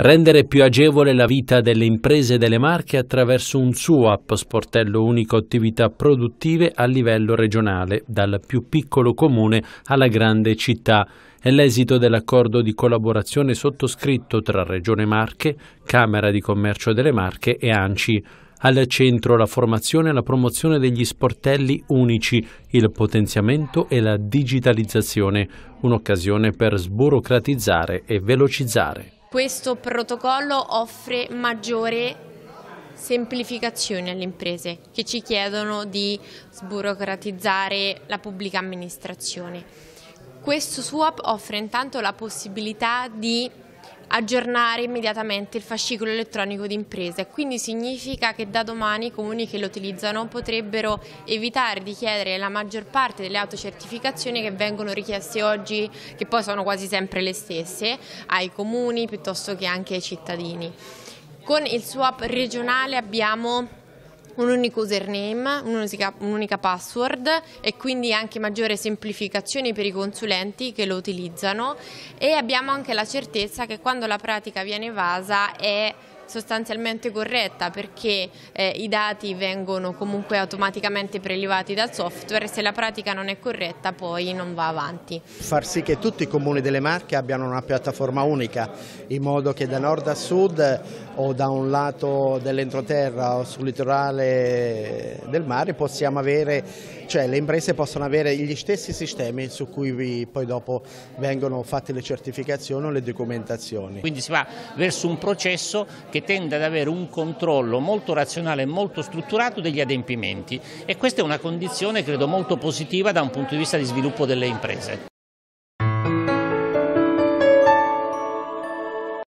rendere più agevole la vita delle imprese e delle Marche attraverso un SUAP, sportello unico attività produttive a livello regionale, dal più piccolo comune alla grande città. È l'esito dell'accordo di collaborazione sottoscritto tra Regione Marche, Camera di Commercio delle Marche e ANCI. Al centro la formazione e la promozione degli sportelli unici, il potenziamento e la digitalizzazione, un'occasione per sburocratizzare e velocizzare. Questo protocollo offre maggiore semplificazione alle imprese che ci chiedono di sburocratizzare la pubblica amministrazione. Questo SWAP offre intanto la possibilità di aggiornare immediatamente il fascicolo elettronico d'impresa e quindi significa che da domani i comuni che lo utilizzano potrebbero evitare di chiedere la maggior parte delle autocertificazioni che vengono richieste oggi, che poi sono quasi sempre le stesse, ai comuni piuttosto che anche ai cittadini. Con il swap regionale abbiamo un unico username, un'unica, un'unica password e quindi anche maggiore semplificazione per i consulenti che lo utilizzano e abbiamo anche la certezza che quando la pratica viene evasa è sostanzialmente corretta perché eh, i dati vengono comunque automaticamente prelevati dal software e se la pratica non è corretta poi non va avanti. Far sì che tutti i comuni delle Marche abbiano una piattaforma unica in modo che da nord a sud o da un lato dell'entroterra o sul litorale del mare possiamo avere, cioè le imprese possono avere gli stessi sistemi su cui poi dopo vengono fatte le certificazioni o le documentazioni. Quindi si va verso un processo che che tende ad avere un controllo molto razionale e molto strutturato degli adempimenti e questa è una condizione credo molto positiva da un punto di vista di sviluppo delle imprese.